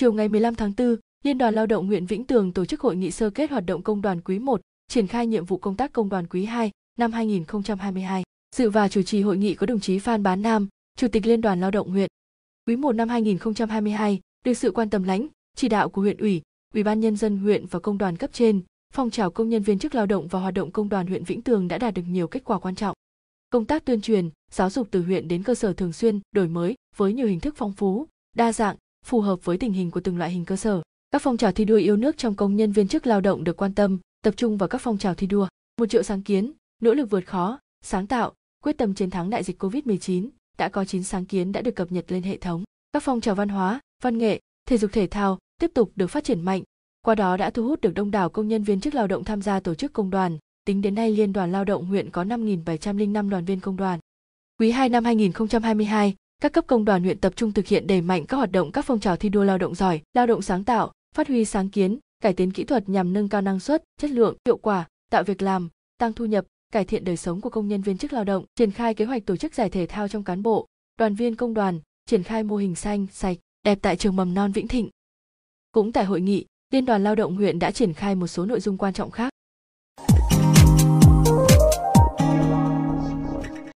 Chiều ngày 15 tháng 4, Liên đoàn Lao động huyện Vĩnh Tường tổ chức hội nghị sơ kết hoạt động công đoàn quý 1, triển khai nhiệm vụ công tác công đoàn quý 2 năm 2022. Dự và chủ trì hội nghị có đồng chí Phan Bán Nam, Chủ tịch Liên đoàn Lao động huyện. Quý 1 năm 2022, được sự quan tâm lãnh, chỉ đạo của huyện ủy, Ủy ban nhân dân huyện và công đoàn cấp trên, phong trào công nhân viên chức lao động và hoạt động công đoàn huyện Vĩnh Tường đã đạt được nhiều kết quả quan trọng. Công tác tuyên truyền, giáo dục từ huyện đến cơ sở thường xuyên đổi mới với nhiều hình thức phong phú, đa dạng, phù hợp với tình hình của từng loại hình cơ sở các phong trào thi đua yêu nước trong công nhân viên chức lao động được quan tâm tập trung vào các phong trào thi đua một triệu sáng kiến nỗ lực vượt khó sáng tạo quyết tâm chiến thắng đại dịch covid 19 đã có 9 sáng kiến đã được cập nhật lên hệ thống các phong trào văn hóa văn nghệ thể dục thể thao tiếp tục được phát triển mạnh qua đó đã thu hút được đông đảo công nhân viên chức lao động tham gia tổ chức công đoàn tính đến nay liên đoàn lao động huyện có 5.705 đoàn viên công đoàn quý 2 năm 2022 các cấp công đoàn huyện tập trung thực hiện đẩy mạnh các hoạt động các phong trào thi đua lao động giỏi, lao động sáng tạo, phát huy sáng kiến, cải tiến kỹ thuật nhằm nâng cao năng suất, chất lượng, hiệu quả, tạo việc làm, tăng thu nhập, cải thiện đời sống của công nhân viên chức lao động, triển khai kế hoạch tổ chức giải thể thao trong cán bộ, đoàn viên công đoàn, triển khai mô hình xanh, sạch, đẹp tại trường mầm non Vĩnh Thịnh. Cũng tại hội nghị, Liên đoàn Lao động huyện đã triển khai một số nội dung quan trọng khác.